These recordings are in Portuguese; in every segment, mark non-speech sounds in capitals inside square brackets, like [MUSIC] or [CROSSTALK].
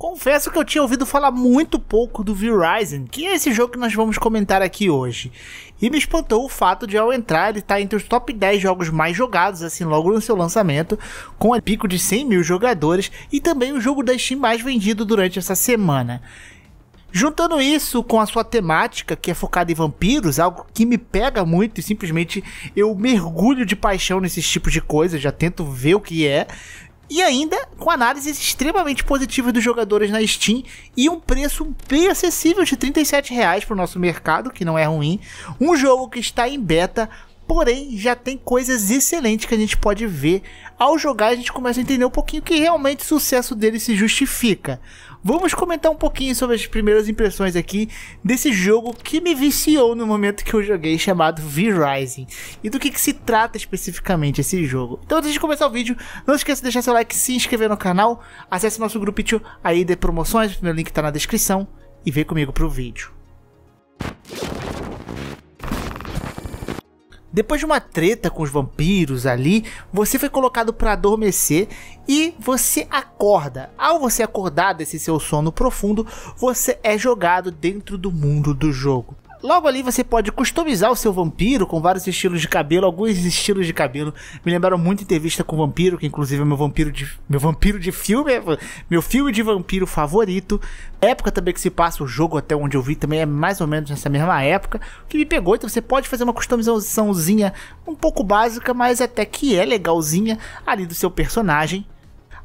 Confesso que eu tinha ouvido falar muito pouco do V-Rising, que é esse jogo que nós vamos comentar aqui hoje. E me espantou o fato de ao entrar ele estar tá entre os top 10 jogos mais jogados, assim, logo no seu lançamento, com um pico de 100 mil jogadores e também o jogo da Steam mais vendido durante essa semana. Juntando isso com a sua temática, que é focada em vampiros, algo que me pega muito e simplesmente eu mergulho de paixão nesses tipos de coisas, já tento ver o que é. E ainda com análises extremamente positivas dos jogadores na Steam e um preço bem acessível de R$ 37 para o nosso mercado, que não é ruim. Um jogo que está em beta, Porém, já tem coisas excelentes que a gente pode ver. Ao jogar, a gente começa a entender um pouquinho que realmente o sucesso dele se justifica. Vamos comentar um pouquinho sobre as primeiras impressões aqui desse jogo que me viciou no momento que eu joguei, chamado V-Rising. E do que, que se trata especificamente esse jogo. Então, antes de começar o vídeo, não esqueça de deixar seu like, se inscrever no canal, acesse nosso grupinho aí de promoções, o primeiro link está na descrição, e vem comigo pro vídeo. Depois de uma treta com os vampiros ali, você foi colocado para adormecer e você acorda. Ao você acordar desse seu sono profundo, você é jogado dentro do mundo do jogo. Logo ali você pode customizar o seu vampiro com vários estilos de cabelo, alguns estilos de cabelo me lembraram muito entrevista com o vampiro, que inclusive é meu vampiro de meu vampiro de filme, é, meu filme de vampiro favorito. Época também que se passa o jogo até onde eu vi também é mais ou menos nessa mesma época, o que me pegou, então você pode fazer uma customizaçãozinha um pouco básica, mas até que é legalzinha ali do seu personagem.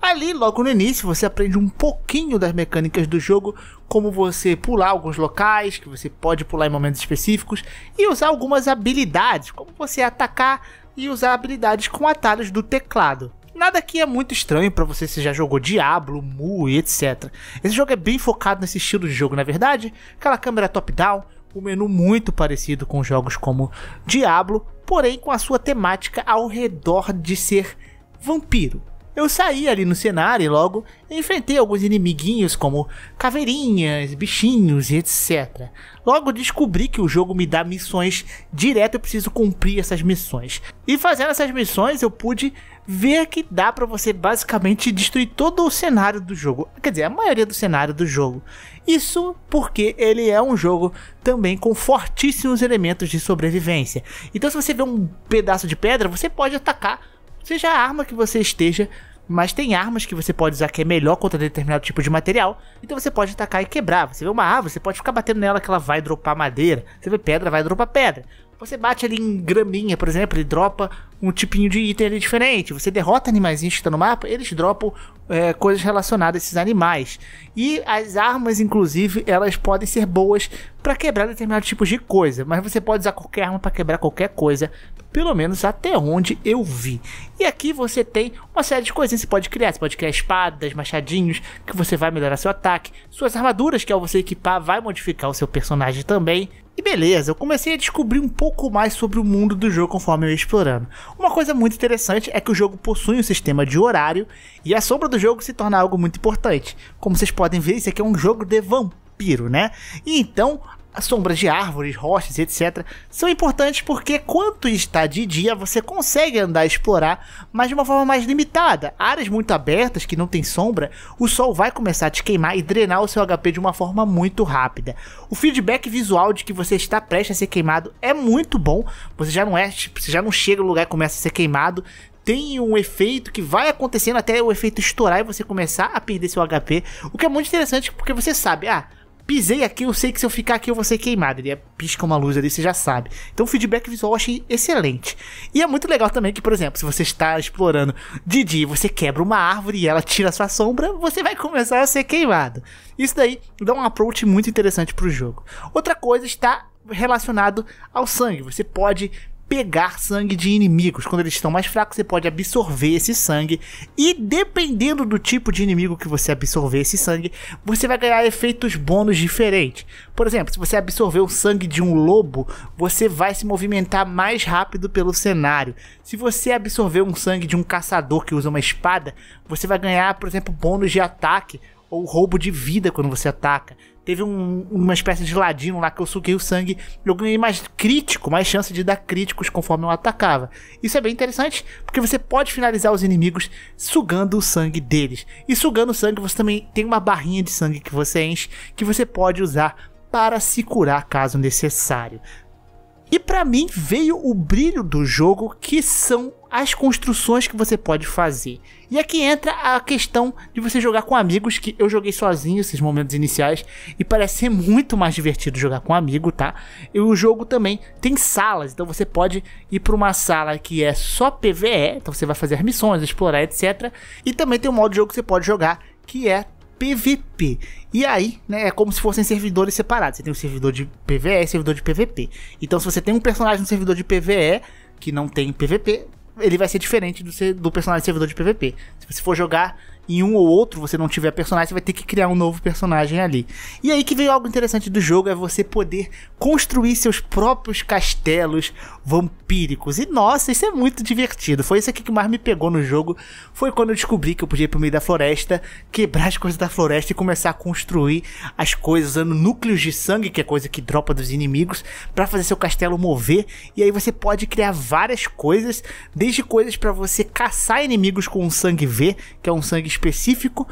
Ali, logo no início, você aprende um pouquinho das mecânicas do jogo, como você pular alguns locais, que você pode pular em momentos específicos, e usar algumas habilidades, como você atacar e usar habilidades com atalhos do teclado. Nada aqui é muito estranho para você se já jogou Diablo, Mu e etc. Esse jogo é bem focado nesse estilo de jogo, na verdade, aquela câmera top-down, um menu muito parecido com jogos como Diablo, porém com a sua temática ao redor de ser vampiro. Eu saí ali no cenário e logo enfrentei alguns inimiguinhos como caveirinhas, bichinhos e etc. Logo descobri que o jogo me dá missões direto, eu preciso cumprir essas missões. E fazendo essas missões eu pude ver que dá para você basicamente destruir todo o cenário do jogo, quer dizer, a maioria do cenário do jogo. Isso porque ele é um jogo também com fortíssimos elementos de sobrevivência. Então se você vê um pedaço de pedra, você pode atacar seja a arma que você esteja, mas tem armas que você pode usar que é melhor contra determinado tipo de material, então você pode atacar e quebrar. Você vê uma árvore, você pode ficar batendo nela que ela vai dropar madeira, você vê pedra, vai dropar pedra. Você bate ali em graminha, por exemplo, ele dropa um tipinho de item ali diferente. Você derrota animais que estão no mapa, eles dropam é, coisas relacionadas a esses animais. E as armas, inclusive, elas podem ser boas para quebrar determinados tipos de coisa. Mas você pode usar qualquer arma para quebrar qualquer coisa, pelo menos até onde eu vi. E aqui você tem uma série de coisinhas que você pode criar. Você pode criar espadas, machadinhos, que você vai melhorar seu ataque. Suas armaduras, que ao é você equipar, vai modificar o seu personagem também. E beleza, eu comecei a descobrir um pouco mais sobre o mundo do jogo conforme eu ia explorando. Uma coisa muito interessante é que o jogo possui um sistema de horário e a sombra do jogo se torna algo muito importante. Como vocês podem ver, isso aqui é um jogo de vampiro, né? E então sombras de árvores, rochas, etc., são importantes porque quando está de dia você consegue andar e explorar, mas de uma forma mais limitada. Áreas muito abertas que não tem sombra, o sol vai começar a te queimar e drenar o seu HP de uma forma muito rápida. O feedback visual de que você está prestes a ser queimado é muito bom. Você já não é, tipo, você já não chega no lugar e começa a ser queimado tem um efeito que vai acontecendo até o efeito estourar e você começar a perder seu HP. O que é muito interessante porque você sabe, ah, pisei aqui, eu sei que se eu ficar aqui eu vou ser queimado. Ele é pisca uma luz ali, você já sabe. Então o feedback visual eu achei excelente. E é muito legal também que, por exemplo, se você está explorando Didi, e você quebra uma árvore e ela tira a sua sombra, você vai começar a ser queimado. Isso daí dá um approach muito interessante para o jogo. Outra coisa está relacionado ao sangue. Você pode pegar sangue de inimigos. Quando eles estão mais fracos, você pode absorver esse sangue. E dependendo do tipo de inimigo que você absorver esse sangue, você vai ganhar efeitos bônus diferentes. Por exemplo, se você absorver o sangue de um lobo, você vai se movimentar mais rápido pelo cenário. Se você absorver um sangue de um caçador que usa uma espada, você vai ganhar, por exemplo, bônus de ataque ou roubo de vida quando você ataca. Teve um, uma espécie de ladino lá que eu suguei o sangue. Eu ganhei mais crítico, mais chance de dar críticos conforme eu atacava. Isso é bem interessante, porque você pode finalizar os inimigos sugando o sangue deles. E sugando o sangue, você também tem uma barrinha de sangue que você enche, que você pode usar para se curar caso necessário. E para mim veio o brilho do jogo, que são as construções que você pode fazer. E aqui entra a questão de você jogar com amigos, que eu joguei sozinho esses momentos iniciais, e parece ser muito mais divertido jogar com um amigo, tá? E o jogo também tem salas, então você pode ir para uma sala que é só PVE, então você vai fazer missões, explorar, etc. E também tem um modo de jogo que você pode jogar, que é PVP. E aí, né, é como se fossem servidores separados. Você tem um servidor de PVE e servidor de PVP. Então, se você tem um personagem no servidor de PVE que não tem PVP, ele vai ser diferente do, do personagem servidor de PVP. Se você for jogar em um ou outro você não tiver personagem, você vai ter que criar um novo personagem ali. E aí que veio algo interessante do jogo é você poder construir seus próprios castelos vampíricos. E nossa, isso é muito divertido. Foi isso aqui que mais me pegou no jogo, foi quando eu descobri que eu podia ir pro meio da floresta, quebrar as coisas da floresta e começar a construir as coisas usando núcleos de sangue, que é coisa que dropa dos inimigos, para fazer seu castelo mover. E aí você pode criar várias coisas, desde coisas para você caçar inimigos com o sangue V, que é um sangue específico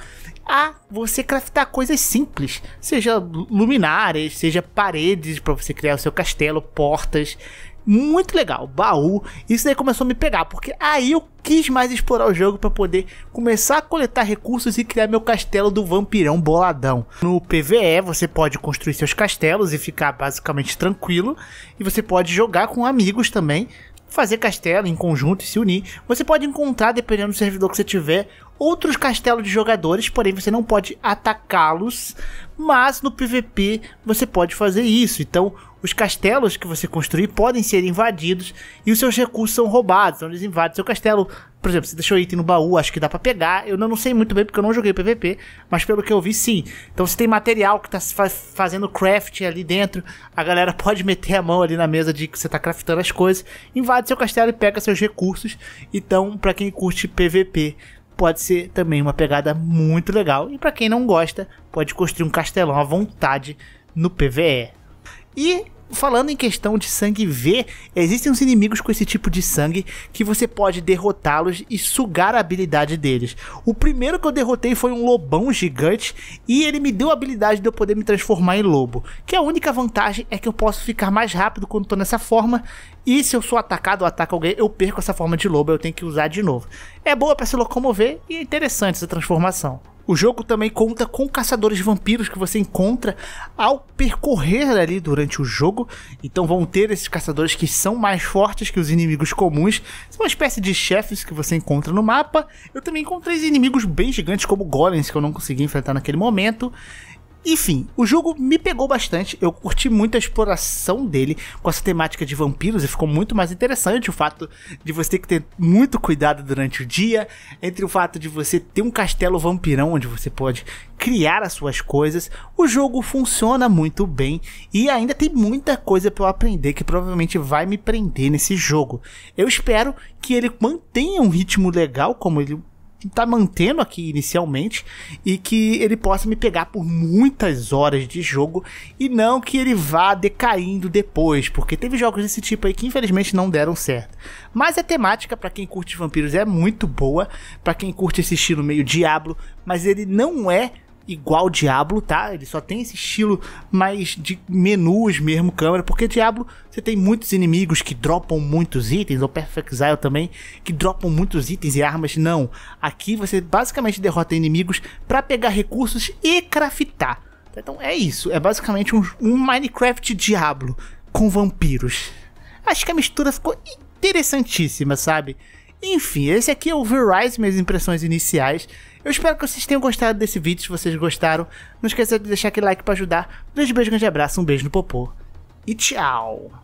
a você craftar coisas simples, seja luminárias, seja paredes para você criar o seu castelo, portas. Muito legal, baú. Isso daí começou a me pegar, porque aí eu quis mais explorar o jogo para poder começar a coletar recursos e criar meu castelo do vampirão boladão. No PVE você pode construir seus castelos e ficar basicamente tranquilo, e você pode jogar com amigos também, fazer castelo em conjunto e se unir. Você pode encontrar, dependendo do servidor que você tiver, outros castelos de jogadores, porém você não pode atacá-los, mas no PVP você pode fazer isso. Então, os castelos que você construir podem ser invadidos e os seus recursos são roubados. Então, eles invadem seu castelo. Por exemplo, você deixou item no baú, acho que dá para pegar. Eu não sei muito bem porque eu não joguei PVP, mas pelo que eu vi, sim. Então, você tem material que tá fazendo craft ali dentro. A galera [LAUGHS] pode meter a mão ali na mesa de que você tá craftando as coisas, invade seu castelo e pega seus recursos. Então, para quem curte PVP, pode ser também uma pegada muito legal. E para quem não gosta, pode construir um castelão à vontade no PVE. E falando em questão de sangue V, existem uns inimigos com esse tipo de sangue que você pode derrotá-los e sugar a habilidade deles. O primeiro que eu derrotei foi um lobão gigante e ele me deu a habilidade de eu poder me transformar em lobo. Que a única vantagem é que eu posso ficar mais rápido quando estou nessa forma e se eu sou atacado ou ataco alguém, eu perco essa forma de lobo, eu tenho que usar de novo. É boa para se locomover e é interessante essa transformação. O jogo também conta com caçadores de vampiros que você encontra ao percorrer ali durante o jogo. Então vão ter esses caçadores que são mais fortes que os inimigos comuns. São uma espécie de chefes que você encontra no mapa. Eu também encontrei inimigos bem gigantes como golems que eu não consegui enfrentar naquele momento. Enfim, o jogo me pegou bastante, eu curti muito a exploração dele com essa temática de vampiros e ficou muito mais interessante o fato de você ter que ter muito cuidado durante o dia, entre o fato de você ter um castelo vampirão onde você pode criar as suas coisas. O jogo funciona muito bem e ainda tem muita coisa para eu aprender que provavelmente vai me prender nesse jogo. Eu espero que ele mantenha um ritmo legal como ele tá mantendo aqui inicialmente e que ele possa me pegar por muitas horas de jogo e não que ele vá decaindo depois, porque teve jogos desse tipo aí que infelizmente não deram certo. Mas a temática para quem curte vampiros é muito boa, para quem curte esse estilo meio Diablo, mas ele não é igual Diablo, tá? Ele só tem esse estilo mais de menus mesmo, câmera, porque Diablo você tem muitos inimigos que dropam muitos itens, ou Perfect Zile também, que dropam muitos itens e armas. Não, aqui você basicamente derrota inimigos para pegar recursos e craftar. Então é isso, é basicamente um, um Minecraft Diablo com vampiros. Acho que a mistura ficou interessantíssima, sabe? Enfim, esse aqui é o Verise, minhas impressões iniciais. Eu espero que vocês tenham gostado desse vídeo. Se vocês gostaram, não esqueça de deixar aquele like para ajudar. Um beijo, um grande abraço, um beijo no popô e tchau!